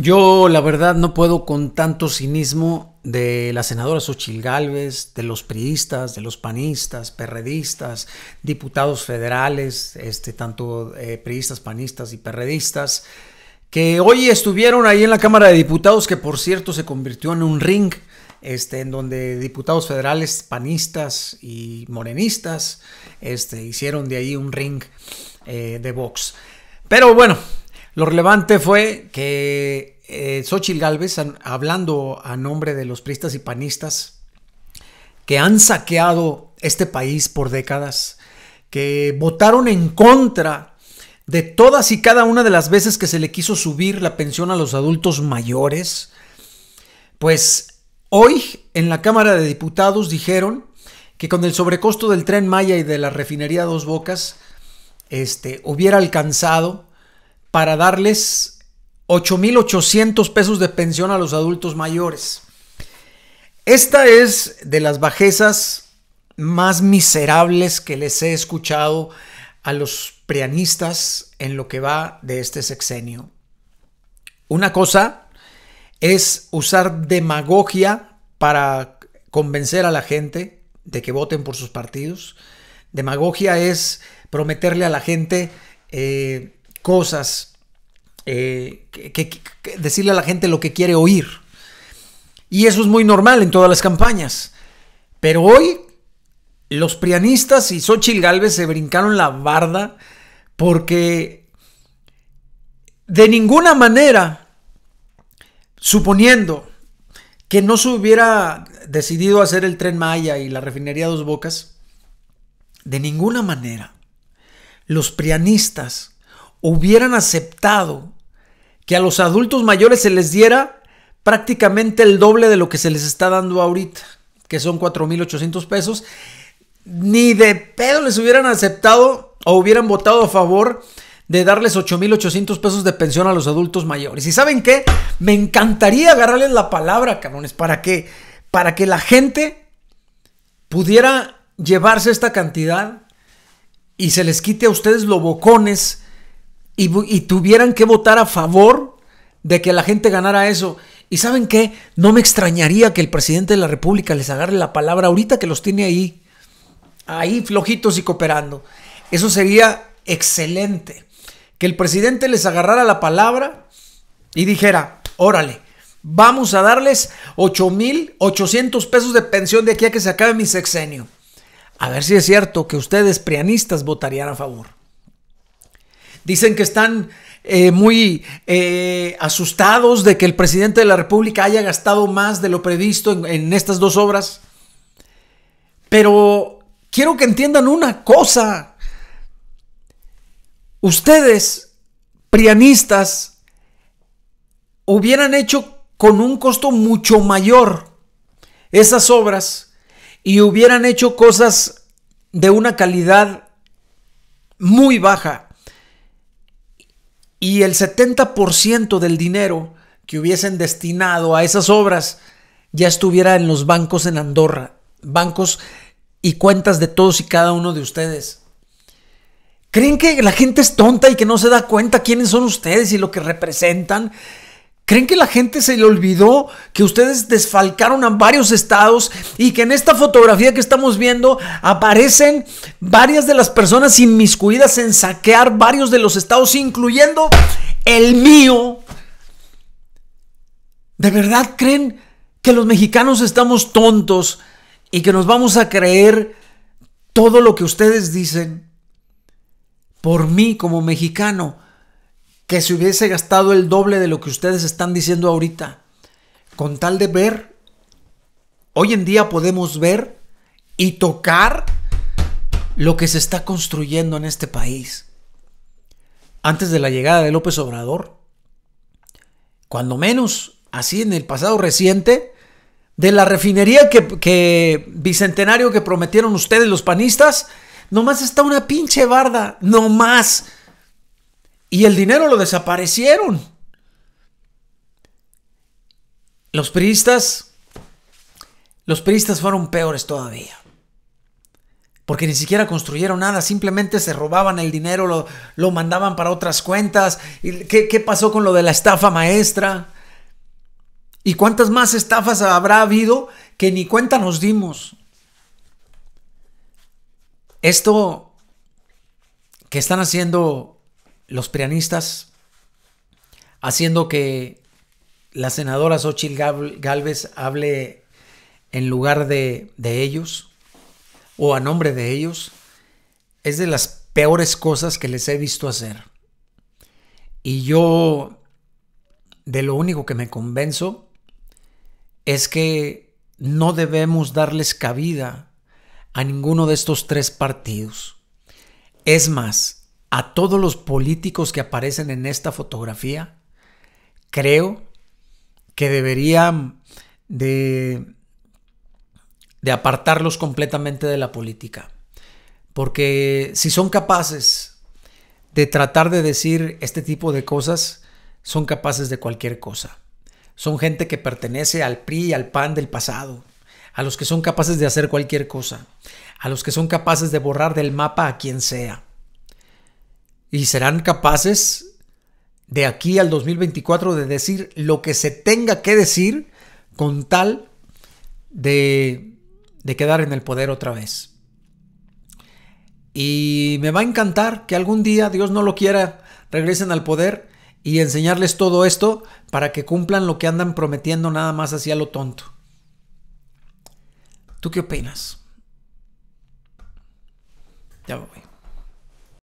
Yo, la verdad, no puedo con tanto cinismo de la senadora Xochil Gálvez, de los priistas, de los panistas, perredistas, diputados federales, este, tanto eh, priistas, panistas y perredistas, que hoy estuvieron ahí en la Cámara de Diputados, que por cierto se convirtió en un ring, este, en donde diputados federales, panistas y morenistas este, hicieron de ahí un ring eh, de box. Pero bueno, lo relevante fue que Xochil eh, Xochitl Galvez, hablando a nombre de los priistas y panistas, que han saqueado este país por décadas, que votaron en contra de todas y cada una de las veces que se le quiso subir la pensión a los adultos mayores, pues hoy en la Cámara de Diputados dijeron que con el sobrecosto del tren Maya y de la refinería Dos Bocas, este, hubiera alcanzado para darles 8.800 pesos de pensión a los adultos mayores. Esta es de las bajezas más miserables que les he escuchado a los preanistas en lo que va de este sexenio. Una cosa es usar demagogia para convencer a la gente de que voten por sus partidos. Demagogia es prometerle a la gente eh, cosas, eh, que, decirle a la gente lo que quiere oír. Y eso es muy normal en todas las campañas. Pero hoy los prianistas y Xochitl Galvez se brincaron la barda porque de ninguna manera, suponiendo que no se hubiera decidido hacer el tren Maya y la refinería Dos Bocas, de ninguna manera los prianistas hubieran aceptado que a los adultos mayores se les diera prácticamente el doble de lo que se les está dando ahorita, que son 4.800 pesos, ni de pedo les hubieran aceptado o hubieran votado a favor de darles 8.800 pesos de pensión a los adultos mayores. ¿Y saben qué? Me encantaría agarrarles la palabra, cabrones, para que, para que la gente pudiera llevarse esta cantidad y se les quite a ustedes los bocones y, tuvieran que votar a favor de que la gente ganara eso. Y saben qué, no me extrañaría que el presidente de la República les agarre la palabra ahorita que los tiene ahí, ahí flojitos y cooperando. Eso sería excelente. Que el presidente les agarrara la palabra y dijera, órale, vamos a darles 8,800 pesos de pensión de aquí a que se acabe mi sexenio. A ver si es cierto que ustedes, prianistas, votarían a favor. Dicen que están eh, muy eh, asustados de que el presidente de la República haya gastado más de lo previsto en, en estas dos obras. Pero quiero que entiendan una cosa. Ustedes, prianistas, hubieran hecho con un costo mucho mayor esas obras y hubieran hecho cosas de una calidad muy baja y el 70% del dinero que hubiesen destinado a esas obras ya estuviera en los bancos en Andorra, bancos y cuentas de todos y cada uno de ustedes. ¿Creen que la gente es tonta y que no se da cuenta quiénes son ustedes y lo que representan ¿Creen que la gente se le olvidó que ustedes desfalcaron a varios estados y que en esta fotografía que estamos viendo aparecen varias de las personas inmiscuidas en saquear varios de los estados, incluyendo el mío? ¿De verdad creen que los mexicanos estamos tontos y que nos vamos a creer todo lo que ustedes dicen? Por mí como mexicano que se hubiese gastado el doble de lo que ustedes están diciendo ahorita, con tal de ver, hoy en día podemos ver y tocar lo que se está construyendo en este país. Antes de la llegada de López Obrador, cuando menos, así en el pasado reciente, de la refinería que, bicentenario que prometieron ustedes los panistas, nomás está una pinche barda, nomás y el dinero lo desaparecieron. Los priistas, los priistas fueron peores todavía. Porque ni siquiera construyeron nada, simplemente se robaban el dinero, lo, mandaban para otras cuentas. qué, ¿Qué pasó con lo de la estafa maestra? ¿Y cuántas más estafas habrá habido que ni cuenta nos dimos? Esto que están haciendo los prianistas, haciendo que la senadora Xochitl Galvez hable en lugar de, de ellos o a nombre de ellos, es de las peores cosas que les he visto hacer. Y yo de lo único que me convenzo es que no debemos darles cabida a ninguno de estos tres partidos. Es más, a todos los políticos que aparecen en esta fotografía, creo que deberían de, de apartarlos completamente de la política. Porque si son capaces de tratar de decir este tipo de cosas, son capaces de cualquier cosa. Son gente que pertenece al PRI y al PAN del pasado, a los que son capaces de hacer cualquier cosa, a los que son capaces de borrar del mapa a quien sea y serán capaces de aquí al 2024 de decir lo que se tenga que decir con tal de, de quedar en el poder otra vez. Y me va a encantar que algún día, Dios no lo quiera, regresen al poder y enseñarles todo esto para que cumplan lo que andan prometiendo nada más hacia lo tonto. ¿Tú qué opinas? Ya voy.